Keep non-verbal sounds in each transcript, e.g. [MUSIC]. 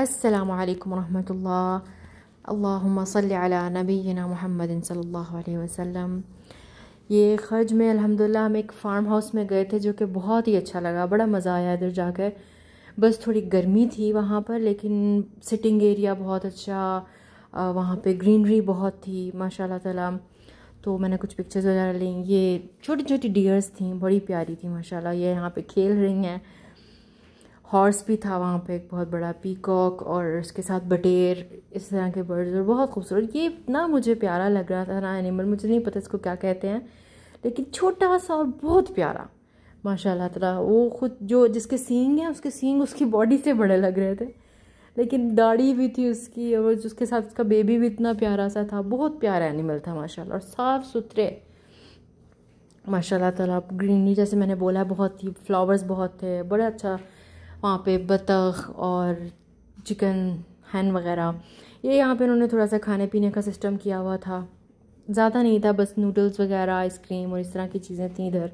السلام عليكم ورحمة الله اللهم صل على محمد صلى الله عليه وسلم ये खर्ज में अल्हम्दुलिल्लाह हम एक फार्म हाउस में गए थे जो कि बहुत ही अच्छा लगा बड़ा मज़ा आया इधर जाकर बस थोड़ी गर्मी थी वहाँ पर लेकिन सिटिंग एरिया बहुत अच्छा वहाँ पे ग्रीनरी बहुत थी माशाल्लाह ताला तो मैंने कुछ पिक्चर्स वगैरह ली ये छोटी छोटी डियर्स थी बड़ी प्यारी थी माशाल्लाह ये यहाँ पे खेल रही हैं हॉर्स भी था वहाँ पे एक बहुत बड़ा पीकॉक और उसके साथ बटेर इस तरह के बर्ड्स और बहुत खूबसूरत ये इतना मुझे प्यारा लग रहा था ना एनिमल मुझे नहीं पता इसको क्या कहते हैं लेकिन छोटा सा और बहुत प्यारा माशाल्लाह तला वो खुद जो जिसके सींग हैं उसके सींग उसकी बॉडी से बड़े लग रहे थे लेकिन दाढ़ी भी थी उसकी और उसके साथ उसका बेबी भी इतना प्यारा सा था बहुत प्यारा एनिमल था माशा और साफ़ सुथरे माशा तला ग्रीनरी जैसे मैंने बोला बहुत ही फ्लावर्स बहुत थे बड़ा अच्छा वहाँ पे बतख और चिकन हैन वगैरह ये यहाँ पे उन्होंने थोड़ा सा खाने पीने का सिस्टम किया हुआ था ज़्यादा नहीं था बस नूडल्स वगैरह आइसक्रीम और इस तरह की चीज़ें थी इधर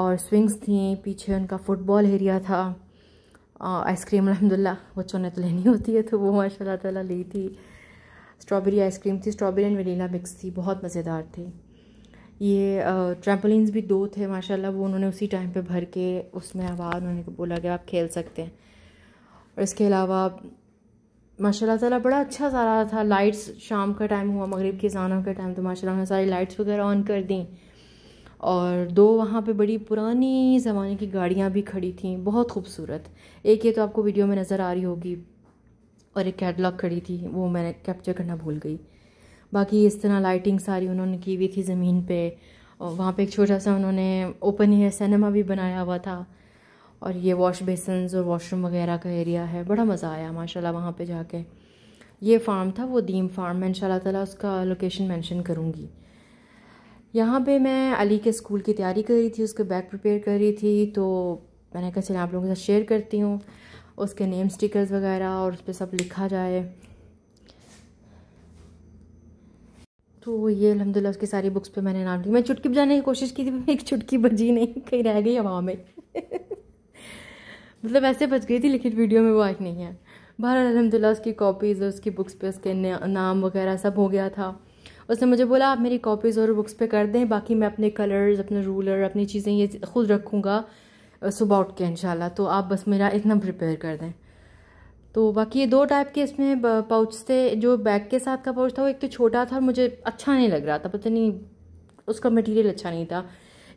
और स्विंग्स थी पीछे उनका फुटबॉल एरिया था आइसक्रीम अलहमदिल्ला बच्चों ने तो लेनी होती है तो वो माशा ताला ली थी स्ट्रॉबेरी आइसक्रीम थी स्ट्रॉबेरी एंड वनीला मिक्स थी बहुत मज़ेदार थी ये ट्रैम्पलिनस भी दो थे माशाल्लाह वो उन्होंने उसी टाइम पे भर के उसमें आवाज़ उन्होंने बोला कि आप खेल सकते हैं और इसके अलावा माशाल्लाह ताला बड़ा अच्छा सारा था लाइट्स शाम का टाइम हुआ मगरिब के जाना का टाइम तो माशाल्लाह उन्होंने सारी लाइट्स वगैरह ऑन कर दी और दो वहाँ पे बड़ी पुरानी ज़माने की गाड़ियाँ भी खड़ी थी बहुत खूबसूरत एक ये तो आपको वीडियो में नज़र आ रही होगी और एक कैटलॉग खड़ी थी वो मैंने कैप्चर करना भूल गई बाकी इस तरह लाइटिंग सारी उन्होंने की हुई थी ज़मीन पे और वहाँ पे एक छोटा सा उन्होंने ओपन एयर सिनेमा भी बनाया हुआ था और ये वॉश बेसन और वॉशरूम वगैरह का एरिया है बड़ा मज़ा आया माशाल्लाह वहाँ पे जाके ये फार्म था वो दीम फार्म मैं इन ताला उसका लोकेशन मैंशन करूँगी यहाँ पर मैं अली के स्कूल की तैयारी कर रही थी उसके बैग प्रिपेयर कर रही थी तो मैंने कहा चले आप लोगों के साथ शेयर करती हूँ उसके नेम स्टिकर्स वगैरह और उस पर सब लिखा जाए तो ये अलहमदिल्ला उसकी सारी बुक्स पे मैंने नाम दी मैं चुटकी बजाने की कोशिश की थी मैं एक चुटकी बजी नहीं कहीं रह गई हवा में [LAUGHS] मतलब ऐसे बच गई थी लेकिन वीडियो में वो आज नहीं है बहर अलहमदिल्ला उसकी कॉपीज़ और उसकी बुक्स पे उसके नाम वगैरह सब हो गया था उसने मुझे बोला आप मेरी कॉपीज़ और बुक्स पे कर दें बाकी मैं अपने कलर्स अपने रूलर अपनी चीज़ें ये खुद रखूँगा सुबह उठ के इन तो आप बस मेरा इतना प्रिपेयर कर दें तो बाकी ये दो टाइप के इसमें पाउच थे जो बैग के साथ का पाउच था वो एक तो छोटा था और मुझे अच्छा नहीं लग रहा था पता नहीं उसका मटेरियल अच्छा नहीं था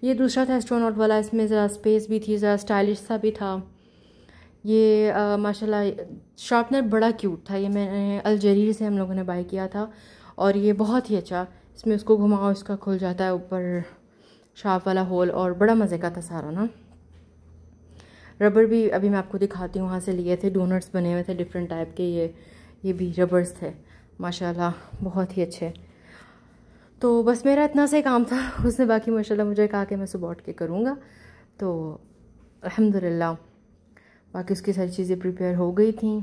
ये दूसरा था एस्ट्रोनॉट वाला इसमें ज़रा स्पेस भी थी ज़रा स्टाइलिश सा भी था ये माशाल्लाह शार्पनर बड़ा क्यूट था ये मैंने अलजरीर से हम लोगों ने बाई किया था और ये बहुत ही अच्छा इसमें उसको घुमाओ इसका खुल जाता है ऊपर शार्प वाला होल और बड़ा मज़े का था सारा ना रबर भी अभी मैं आपको दिखाती हूँ वहाँ से लिए थे डोनट्स बने हुए थे डिफरेंट टाइप के ये ये भी रबर्स थे माशाल्लाह बहुत ही अच्छे तो बस मेरा इतना सा ही काम था उसने बाकी माशाल्लाह मुझे कहा कि मैं सुबह उठ के करूँगा तो अल्हम्दुलिल्लाह बाकी उसकी सारी चीज़ें प्रिपेयर हो गई थी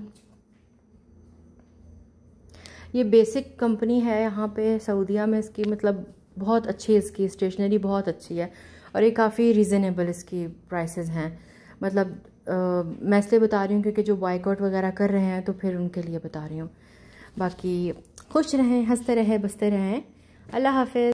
ये बेसिक कंपनी है यहाँ पे सऊदिया में इसकी मतलब बहुत अच्छी इसकी स्टेशनरी बहुत अच्छी है और ये काफ़ी रीज़नेबल इसकी प्राइसेस हैं मतलब मैं इसलिए बता रही हूँ क्योंकि जो बॉयकॉट वगैरह कर रहे हैं तो फिर उनके लिए बता रही हूँ बाकी खुश रहें हंसते रहें बसते रहें अल्लाह हाफिज़